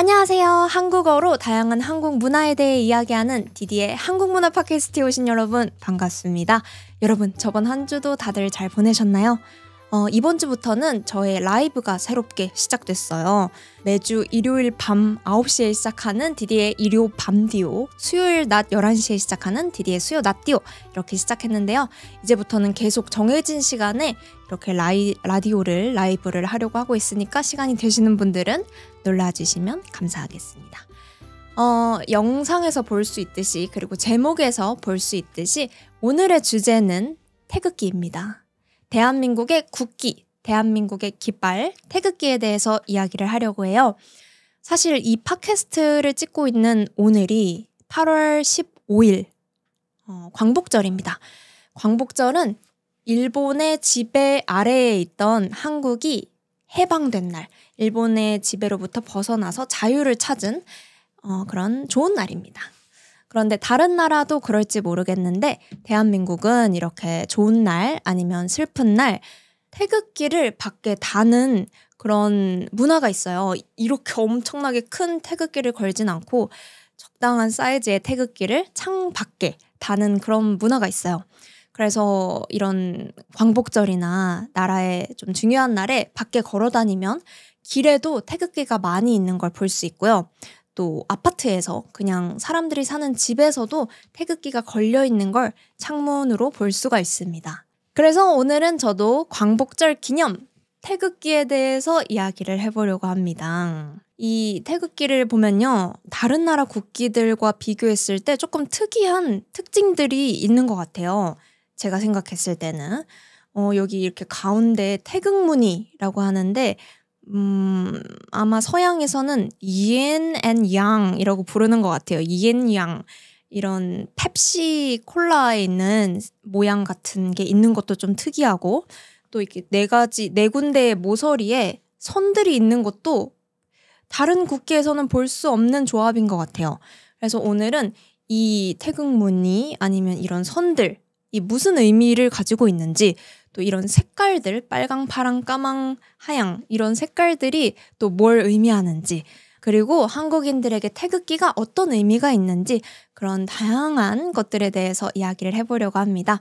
안녕하세요. 한국어로 다양한 한국 문화에 대해 이야기하는 디디의 한국 문화 팟캐스트에 오신 여러분 반갑습니다. 여러분, 저번 한 주도 다들 잘 보내셨나요? 어, 이번 주부터는 저의 라이브가 새롭게 시작됐어요. 매주 일요일 밤 9시에 시작하는 디디의 일요 밤디오, 수요일 낮 11시에 시작하는 디디의 수요 낮디오 이렇게 시작했는데요. 이제부터는 계속 정해진 시간에 이렇게 라이, 라디오를 라이브를 하려고 하고 있으니까 시간이 되시는 분들은 놀라주시면 감사하겠습니다. 어, 영상에서 볼 수 있듯이 그리고 제목에서 볼 수 있듯이 오늘의 주제는 태극기입니다. 대한민국의 국기, 대한민국의 깃발, 태극기에 대해서 이야기를 하려고 해요. 사실 이 팟캐스트를 찍고 있는 오늘이 8월 15일, 어, 광복절입니다. 광복절은 일본의 지배 아래에 있던 한국이 해방된 날, 일본의 지배로부터 벗어나서 자유를 찾은 어, 그런 좋은 날입니다. 그런데 다른 나라도 그럴지 모르겠는데 대한민국은 이렇게 좋은 날 아니면 슬픈 날 태극기를 밖에 다는 그런 문화가 있어요. 이렇게 엄청나게 큰 태극기를 걸진 않고 적당한 사이즈의 태극기를 창 밖에 다는 그런 문화가 있어요. 그래서 이런 광복절이나 나라의 좀 중요한 날에 밖에 걸어 다니면 길에도 태극기가 많이 있는 걸 볼 수 있고요. 또 아파트에서 그냥 사람들이 사는 집에서도 태극기가 걸려 있는 걸 창문으로 볼 수가 있습니다. 그래서 오늘은 저도 광복절 기념 태극기에 대해서 이야기를 해보려고 합니다. 이 태극기를 보면요. 다른 나라 국기들과 비교했을 때 조금 특이한 특징들이 있는 것 같아요. 제가 생각했을 때는. 어, 여기 이렇게 가운데 태극무늬라고 하는데 음, 아마 서양에서는 yin and yang이라고 부르는 것 같아요. yin yang 이런 펩시 콜라에 있는 모양 같은 게 있는 것도 좀 특이하고 또 이렇게 네 가지 네 군데의 모서리에 선들이 있는 것도 다른 국기에서는 볼 수 없는 조합인 것 같아요. 그래서 오늘은 이 태극문이 아니면 이런 선들 이 무슨 의미를 가지고 있는지 또 이런 색깔들 빨강, 파랑, 까망, 하양 이런 색깔들이 또 뭘 의미하는지 그리고 한국인들에게 태극기가 어떤 의미가 있는지 그런 다양한 것들에 대해서 이야기를 해보려고 합니다.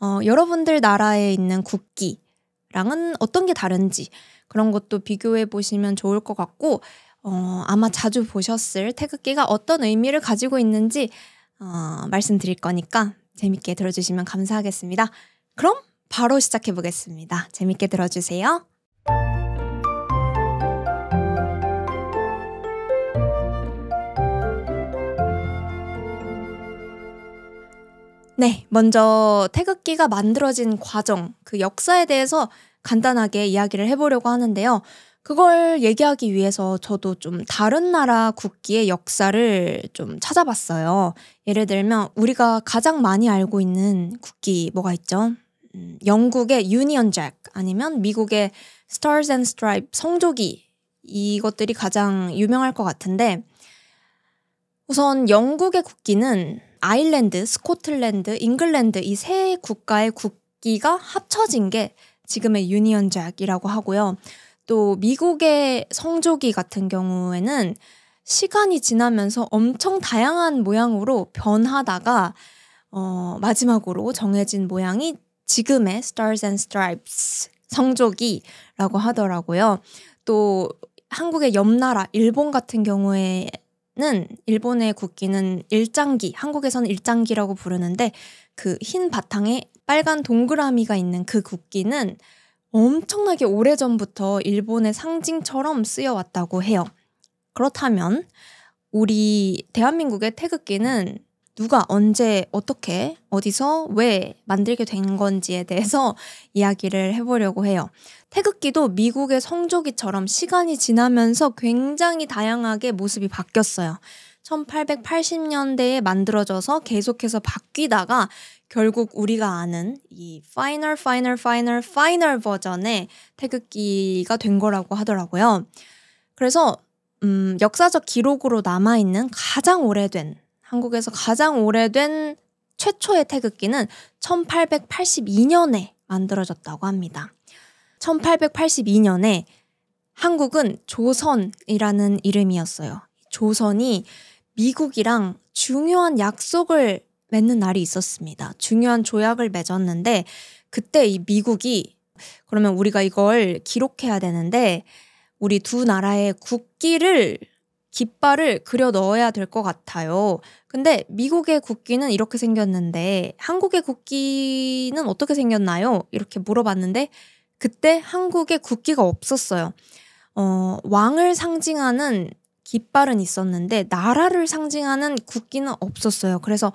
어, 여러분들 나라에 있는 국기랑은 어떤 게 다른지 그런 것도 비교해 보시면 좋을 것 같고 어, 아마 자주 보셨을 태극기가 어떤 의미를 가지고 있는지 어, 말씀드릴 거니까 재밌게 들어주시면 감사하겠습니다. 그럼 바로 시작해 보겠습니다. 재밌게 들어주세요. 네, 먼저 태극기가 만들어진 과정, 그 역사에 대해서 간단하게 이야기를 해보려고 하는데요. 그걸 얘기하기 위해서 저도 좀 다른 나라 국기의 역사를 좀 찾아봤어요. 예를 들면 우리가 가장 많이 알고 있는 국기 뭐가 있죠? 음, 영국의 유니언 잭 아니면 미국의 Stars and Stripes 성조기 이것들이 가장 유명할 것 같은데 우선 영국의 국기는 아일랜드, 스코틀랜드, 잉글랜드 이 세 국가의 국기가 합쳐진 게 지금의 유니언 잭이라고 하고요. 또 미국의 성조기 같은 경우에는 시간이 지나면서 엄청 다양한 모양으로 변하다가 어, 마지막으로 정해진 모양이 지금의 Stars and Stripes 성조기라고 하더라고요. 또 한국의 옆나라 일본 같은 경우에는 일본의 국기는 일장기, 한국에서는 일장기라고 부르는데 그 흰 바탕에 빨간 동그라미가 있는 그 국기는 엄청나게 오래전부터 일본의 상징처럼 쓰여왔다고 해요. 그렇다면 우리 대한민국의 태극기는 누가 언제 어떻게 어디서 왜 만들게 된 건지에 대해서 이야기를 해보려고 해요. 태극기도 미국의 성조기처럼 시간이 지나면서 굉장히 다양하게 모습이 바뀌었어요. 1880년대에 만들어져서 계속해서 바뀌다가 결국 우리가 아는 이 파이널 파이널 파이널 파이널 버전의 태극기가 된 거라고 하더라고요. 그래서 음, 역사적 기록으로 남아있는 가장 오래된 한국에서 가장 오래된 최초의 태극기는 1882년에 만들어졌다고 합니다. 1882년에 한국은 조선이라는 이름이었어요. 조선이 미국이랑 중요한 약속을 맺는 날이 있었습니다. 중요한 조약을 맺었는데 그때 이 미국이 그러면 우리가 이걸 기록해야 되는데 우리 두 나라의 국기를 깃발을 그려 넣어야 될 것 같아요. 근데 미국의 국기는 이렇게 생겼는데 한국의 국기는 어떻게 생겼나요? 이렇게 물어봤는데 그때 한국의 국기가 없었어요. 어, 왕을 상징하는 깃발은 있었는데 나라를 상징하는 국기는 없었어요. 그래서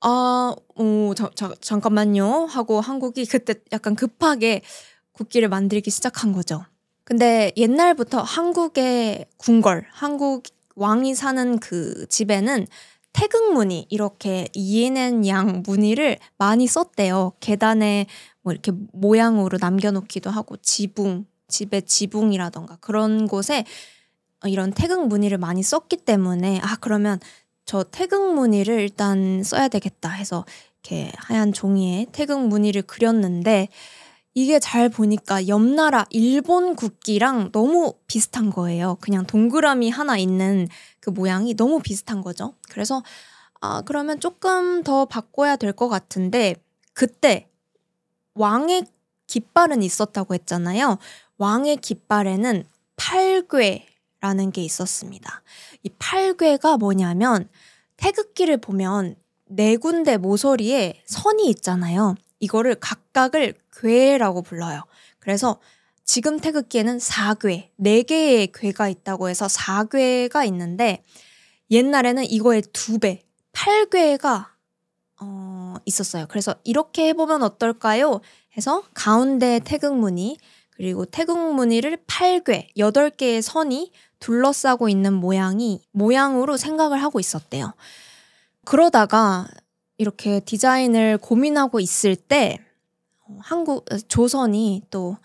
아, 오, 자, 자, 잠깐만요 하고 한국이 그때 약간 급하게 국기를 만들기 시작한 거죠. 근데 옛날부터 한국의 궁궐, 한국 왕이 사는 그 집에는 태극무늬 이렇게 이엔엔 양 무늬를 많이 썼대요. 계단에 뭐 이렇게 모양으로 남겨놓기도 하고 지붕, 집의 지붕이라던가 그런 곳에 이런 태극 무늬를 많이 썼기 때문에 아 그러면 저 태극 무늬를 일단 써야 되겠다 해서 이렇게 하얀 종이에 태극 무늬를 그렸는데 이게 잘 보니까 옆 나라 일본 국기랑 너무 비슷한 거예요. 그냥 동그라미 하나 있는 그 모양이 너무 비슷한 거죠. 그래서 아, 그러면 조금 더 바꿔야 될 것 같은데 그때 왕의 깃발은 있었다고 했잖아요. 왕의 깃발에는 팔괘라는 게 있었습니다. 이 팔괘가 뭐냐면 태극기를 보면 네 군데 모서리에 선이 있잖아요. 이거를 각각을 괴라고 불러요. 그래서 지금 태극기에는 사괴, 네개의 괴가 있다고 해서 사괴가 있는데 옛날에는 이거의 두 배, 팔괴가 어, 있었어요. 그래서 이렇게 해보면 어떨까요? 해서 가운데 태극무늬 그리고 태극무늬를 팔괴, 여덟 개의 선이 둘러싸고 있는 모양이 모양으로 생각을 하고 있었대요. 그러다가 이렇게 디자인을 고민하고 있을 때 어, 한국 어, 조선이 또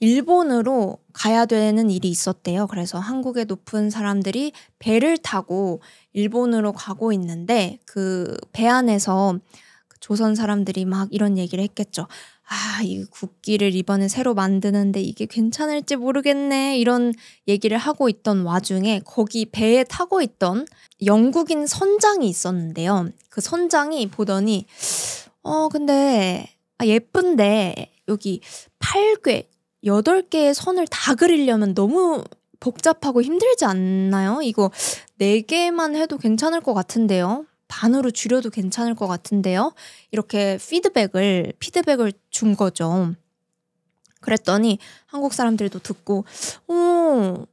일본으로 가야 되는 일이 있었대요. 그래서 한국의 높은 사람들이 배를 타고 일본으로 가고 있는데 그 배 안에서 그 조선 사람들이 막 이런 얘기를 했겠죠. 아, 이 국기를 이번에 새로 만드는데 이게 괜찮을지 모르겠네. 이런 얘기를 하고 있던 와중에 거기 배에 타고 있던 영국인 선장이 있었는데요. 그 선장이 보더니, 어, 근데 아, 예쁜데 여기 8개, 8개의 선을 다 그리려면 너무 복잡하고 힘들지 않나요? 이거 4개만 해도 괜찮을 것 같은데요. 반으로 줄여도 괜찮을 것 같은데요. 이렇게 피드백을 피드백을 준 거죠. 그랬더니 한국 사람들도 듣고 오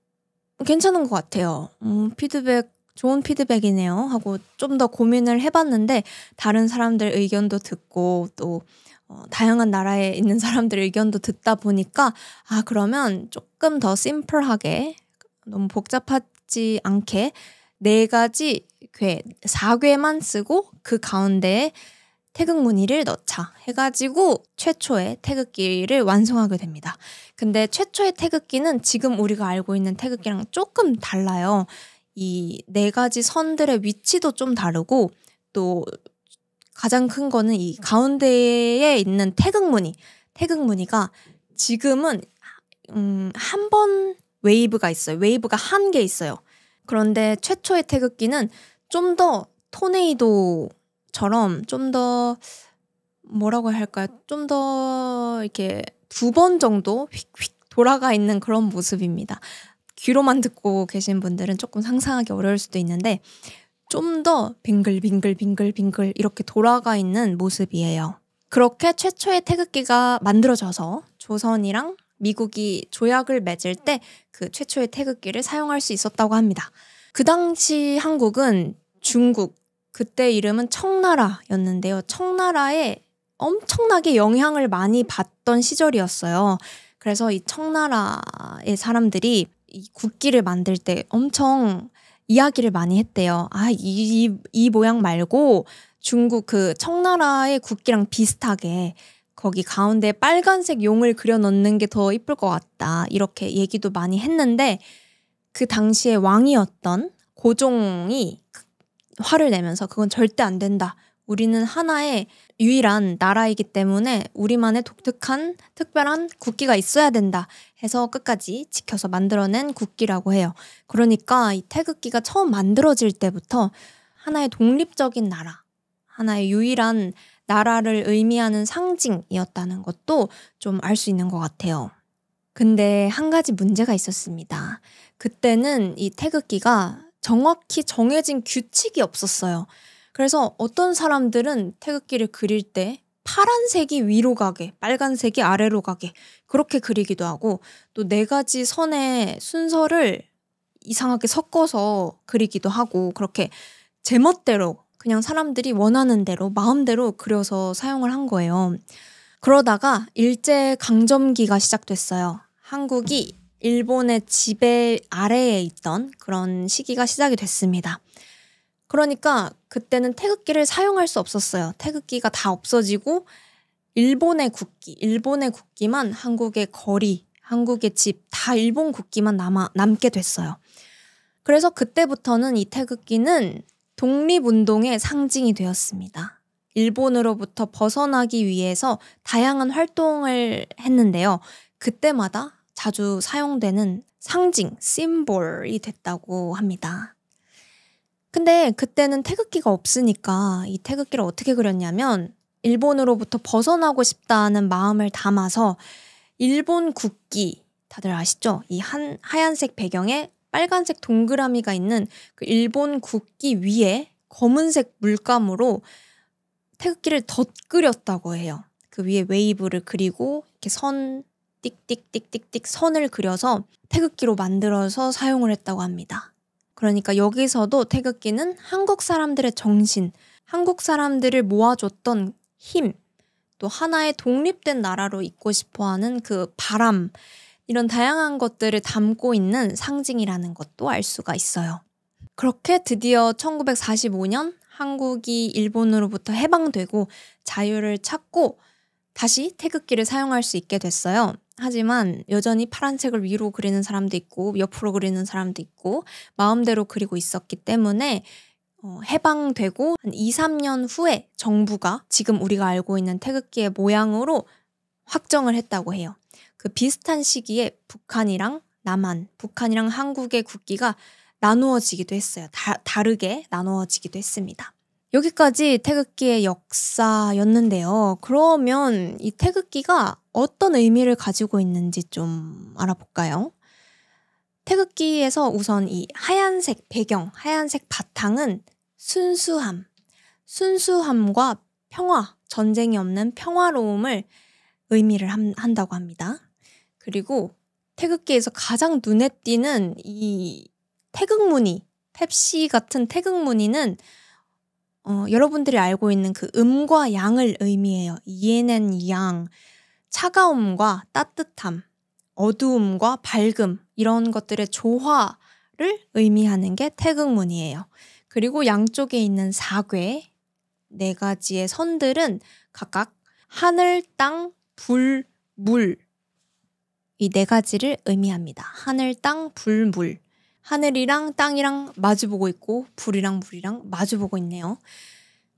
괜찮은 것 같아요. 음, 피드백 좋은 피드백이네요 하고 좀 더 고민을 해봤는데 다른 사람들 의견도 듣고 또 어, 다양한 나라에 있는 사람들의 의견도 듣다 보니까 아 그러면 조금 더 심플하게 너무 복잡하지 않게 네 가지 괴, 사괴만 쓰고 그 가운데에 태극 무늬를 넣자 해가지고 최초의 태극기를 완성하게 됩니다. 근데 최초의 태극기는 지금 우리가 알고 있는 태극기랑 조금 달라요. 이 네 가지 선들의 위치도 좀 다르고 또 가장 큰 거는 이 가운데에 있는 태극무늬. 태극무늬가 지금은 음, 한 번 웨이브가 있어요. 웨이브가 한 개 있어요. 그런데 최초의 태극기는 좀 더 토네이도처럼 좀 더 뭐라고 할까요? 좀 더 이렇게 두 번 정도 휙휙 돌아가 있는 그런 모습입니다. 귀로만 듣고 계신 분들은 조금 상상하기 어려울 수도 있는데 좀더 빙글빙글빙글빙글 이렇게 돌아가 있는 모습이에요. 그렇게 최초의 태극기가 만들어져서 조선이랑 미국이 조약을 맺을 때 그 최초의 태극기를 사용할 수 있었다고 합니다. 그 당시 한국은 중국, 그때 이름은 청나라였는데요. 청나라에 엄청나게 영향을 많이 받던 시절이었어요. 그래서 이 청나라의 사람들이 이 국기를 만들 때 엄청 이야기를 많이 했대요. 아, 이, 이, 이 모양 말고 중국 그 청나라의 국기랑 비슷하게 거기 가운데 빨간색 용을 그려 넣는 게 더 이쁠 것 같다. 이렇게 얘기도 많이 했는데 그 당시에 왕이었던 고종이 화를 내면서 그건 절대 안 된다. 우리는 하나의 유일한 나라이기 때문에 우리만의 독특한 특별한 국기가 있어야 된다 해서 끝까지 지켜서 만들어낸 국기라고 해요. 그러니까 이 태극기가 처음 만들어질 때부터 하나의 독립적인 나라, 하나의 유일한 나라를 의미하는 상징이었다는 것도 좀 알 수 있는 것 같아요. 근데 한 가지 문제가 있었습니다. 그때는 이 태극기가 정확히 정해진 규칙이 없었어요. 그래서 어떤 사람들은 태극기를 그릴 때 파란색이 위로 가게, 빨간색이 아래로 가게 그렇게 그리기도 하고 또 네 가지 선의 순서를 이상하게 섞어서 그리기도 하고 그렇게 제멋대로 그냥 사람들이 원하는 대로 마음대로 그려서 사용을 한 거예요. 그러다가 일제 강점기가 시작됐어요. 한국이 일본의 지배 아래에 있던 그런 시기가 시작이 됐습니다. 그러니까 그때는 태극기를 사용할 수 없었어요. 태극기가 다 없어지고 일본의 국기, 일본의 국기만 한국의 거리, 한국의 집 다 일본 국기만 남아 남게 됐어요. 그래서 그때부터는 이 태극기는 독립운동의 상징이 되었습니다. 일본으로부터 벗어나기 위해서 다양한 활동을 했는데요. 그때마다 자주 사용되는 상징, 심볼이 됐다고 합니다. 근데 그때는 태극기가 없으니까 이 태극기를 어떻게 그렸냐면 일본으로부터 벗어나고 싶다는 마음을 담아서 일본 국기 다들 아시죠? 이 한 하얀색 배경에 빨간색 동그라미가 있는 그 일본 국기 위에 검은색 물감으로 태극기를 덧그렸다고 해요. 그 위에 웨이브를 그리고 이렇게 선 띡띡띡띡띡 선을 그려서 태극기로 만들어서 사용을 했다고 합니다. 그러니까 여기서도 태극기는 한국 사람들의 정신, 한국 사람들을 모아줬던 힘, 또 하나의 독립된 나라로 있고 싶어 하는 그 바람, 이런 다양한 것들을 담고 있는 상징이라는 것도 알 수가 있어요. 그렇게 드디어 1945년 한국이 일본으로부터 해방되고 자유를 찾고 다시 태극기를 사용할 수 있게 됐어요. 하지만 여전히 파란 책을 위로 그리는 사람도 있고 옆으로 그리는 사람도 있고 마음대로 그리고 있었기 때문에 어, 해방되고 한 2, 3년 후에 정부가 지금 우리가 알고 있는 태극기의 모양으로 확정을 했다고 해요. 그 비슷한 시기에 북한이랑 남한, 북한이랑 한국의 국기가 나누어지기도 했어요. 다, 다르게 나누어지기도 했습니다. 여기까지 태극기의 역사였는데요. 그러면 이 태극기가 어떤 의미를 가지고 있는지 좀 알아볼까요? 태극기에서 우선 이 하얀색 배경, 하얀색 바탕은 순수함, 순수함과 평화, 전쟁이 없는 평화로움을 의미를 함, 한다고 합니다. 그리고 태극기에서 가장 눈에 띄는 이 태극무늬, 펩시 같은 태극무늬는 어, 여러분들이 알고 있는 그 음과 양을 의미해요. 이엔엔 양, 차가움과 따뜻함, 어두움과 밝음 이런 것들의 조화를 의미하는 게 태극문이에요. 그리고 양쪽에 있는 사괴 네 가지의 선들은 각각 하늘, 땅, 불, 물. 이 네 가지를 의미합니다. 하늘, 땅, 불, 물. 하늘이랑 땅이랑 마주보고 있고, 불이랑 물이랑 마주보고 있네요.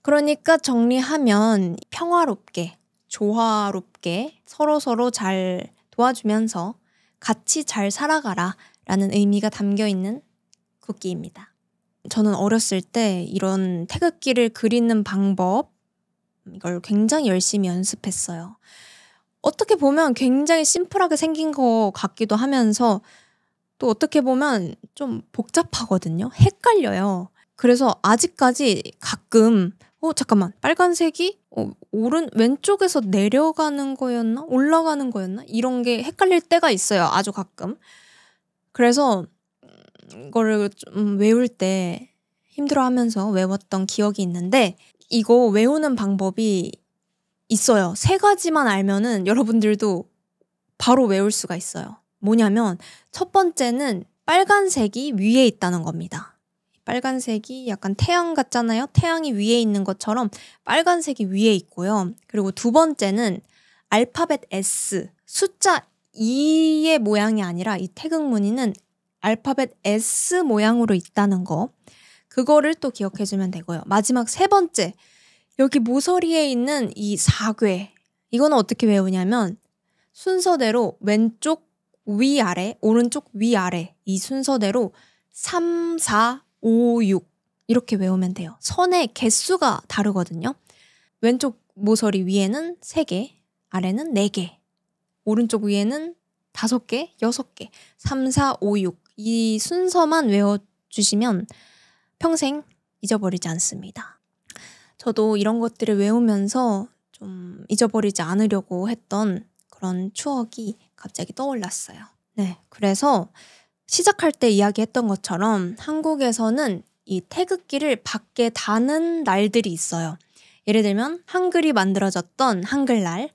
그러니까 정리하면 평화롭게, 조화롭게 서로서로 잘 도와주면서 같이 잘 살아가라 라는 의미가 담겨 있는 국기입니다. 저는 어렸을 때 이런 태극기를 그리는 방법, 이걸 굉장히 열심히 연습했어요. 어떻게 보면 굉장히 심플하게 생긴 것 같기도 하면서 또 어떻게 보면 좀 복잡하거든요. 헷갈려요. 그래서 아직까지 가끔, 어, 잠깐만, 빨간색이 어, 오른 왼쪽에서 내려가는 거였나 올라가는 거였나 이런 게 헷갈릴 때가 있어요 아주 가끔 그래서 음, 이거를 좀 외울 때 힘들어하면서 외웠던 기억이 있는데 이거 외우는 방법이 있어요 세 가지만 알면은 여러분들도 바로 외울 수가 있어요 뭐냐면 첫 번째는 빨간색이 위에 있다는 겁니다 빨간색이 약간 태양 같잖아요. 태양이 위에 있는 것처럼 빨간색이 위에 있고요. 그리고 두 번째는 알파벳 S 숫자 2의 모양이 아니라 이 태극 무늬는 알파벳 S 모양으로 있다는 거. 그거를 또 기억해 주면 되고요. 마지막 세 번째. 여기 모서리에 있는 이사괘 이거는 어떻게 외우냐면 순서대로 왼쪽 위아래, 오른쪽 위아래 이 순서대로 3, 4, 5, 6 이렇게 외우면 돼요. 선의 개수가 다르거든요. 왼쪽 모서리 위에는 3개, 아래는 4개, 오른쪽 위에는 5개, 6개, 3, 4, 5, 6 이 순서만 외워주시면 평생 잊어버리지 않습니다. 저도 이런 것들을 외우면서 좀 잊어버리지 않으려고 했던 그런 추억이 갑자기 떠올랐어요. 네, 그래서 시작할 때 이야기했던 것처럼 한국에서는 이 태극기를 밖에 다는 날들이 있어요. 예를 들면 한글이 만들어졌던 한글날,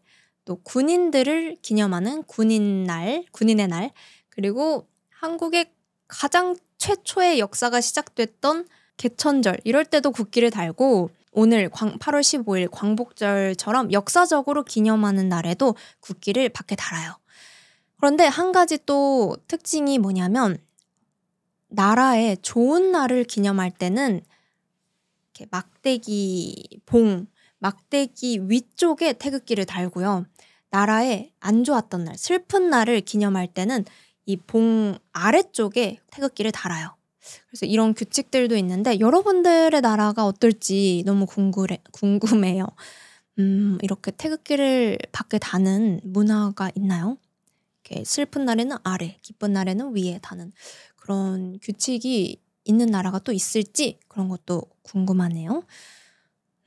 또 군인들을 기념하는 군인날, 군인의 날, 그리고 한국의 가장 최초의 역사가 시작됐던 개천절 이럴 때도 국기를 달고 오늘 8월 15일 광복절처럼 역사적으로 기념하는 날에도 국기를 밖에 달아요. 그런데 한 가지 또 특징이 뭐냐면 나라의 좋은 날을 기념할 때는 이렇게 막대기 봉, 막대기 위쪽에 태극기를 달고요. 나라의 안 좋았던 날, 슬픈 날을 기념할 때는 이 봉 아래쪽에 태극기를 달아요. 그래서 이런 규칙들도 있는데 여러분들의 나라가 어떨지 너무 궁금해, 궁금해요. 음, 이렇게 태극기를 밖에 다는 문화가 있나요? 이렇게 슬픈 날에는 아래, 기쁜 날에는 위에 다는 그런 규칙이 있는 나라가 또 있을지 그런 것도 궁금하네요.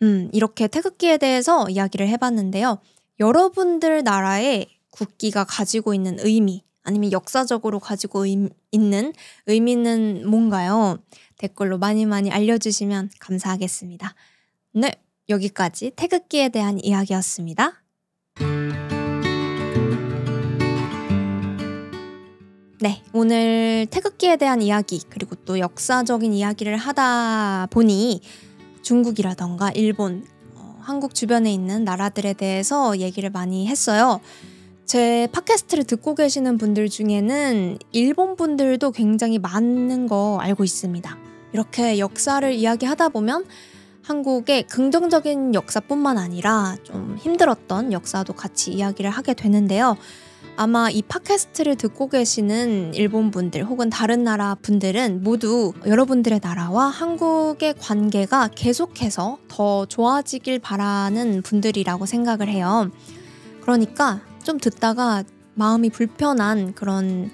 음, 이렇게 태극기에 대해서 이야기를 해봤는데요. 여러분들 나라의 국기가 가지고 있는 의미, 아니면 역사적으로 가지고 임, 있는 의미는 뭔가요? 댓글로 많이 많이 알려주시면 감사하겠습니다. 네, 여기까지 태극기에 대한 이야기였습니다. 네, 오늘 태극기에 대한 이야기 그리고 또 역사적인 이야기를 하다 보니 중국이라던가 일본, 어, 한국 주변에 있는 나라들에 대해서 얘기를 많이 했어요. 제 팟캐스트를 듣고 계시는 분들 중에는 일본 분들도 굉장히 많은 거 알고 있습니다. 이렇게 역사를 이야기하다 보면 한국의 긍정적인 역사뿐만 아니라 좀 힘들었던 역사도 같이 이야기를 하게 되는데요. 아마 이 팟캐스트를 듣고 계시는 일본 분들 혹은 다른 나라 분들은 모두 여러분들의 나라와 한국의 관계가 계속해서 더 좋아지길 바라는 분들이라고 생각을 해요. 그러니까 좀 듣다가 마음이 불편한 그런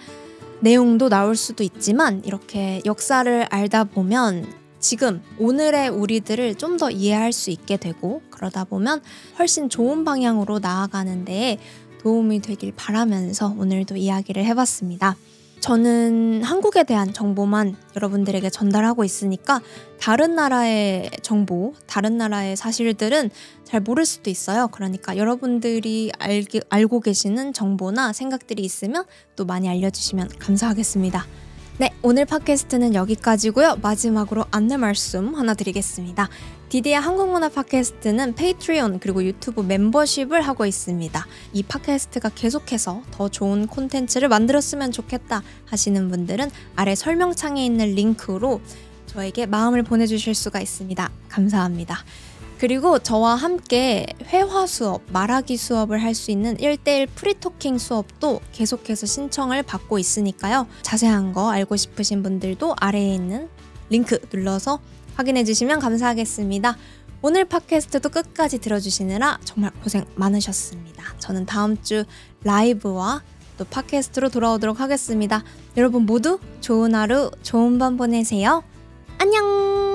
내용도 나올 수도 있지만 이렇게 역사를 알다 보면 지금 오늘의 우리들을 좀 더 이해할 수 있게 되고 그러다 보면 훨씬 좋은 방향으로 나아가는데 도움이 되길 바라면서 오늘도 이야기를 해봤습니다. 저는 한국에 대한 정보만 여러분들에게 전달하고 있으니까 다른 나라의 정보, 다른 나라의 사실들은 잘 모를 수도 있어요. 그러니까 여러분들이 알기, 알고 계시는 정보나 생각들이 있으면 또 많이 알려주시면 감사하겠습니다. 네, 오늘 팟캐스트는 여기까지고요. 마지막으로 안내 말씀 하나 드리겠습니다. 디디의 한국문화 팟캐스트는 페이트리온 그리고 유튜브 멤버십을 하고 있습니다. 이 팟캐스트가 계속해서 더 좋은 콘텐츠를 만들었으면 좋겠다 하시는 분들은 아래 설명창에 있는 링크로 저에게 마음을 보내주실 수가 있습니다. 감사합니다. 그리고 저와 함께 회화 수업, 말하기 수업을 할 수 있는 1대1 프리토킹 수업도 계속해서 신청을 받고 있으니까요. 자세한 거 알고 싶으신 분들도 아래에 있는 링크 눌러서 확인해 주시면 감사하겠습니다. 오늘 팟캐스트도 끝까지 들어주시느라 정말 고생 많으셨습니다. 저는 다음 주 라이브와 또 팟캐스트로 돌아오도록 하겠습니다. 여러분 모두 좋은 하루, 좋은 밤 보내세요. 안녕!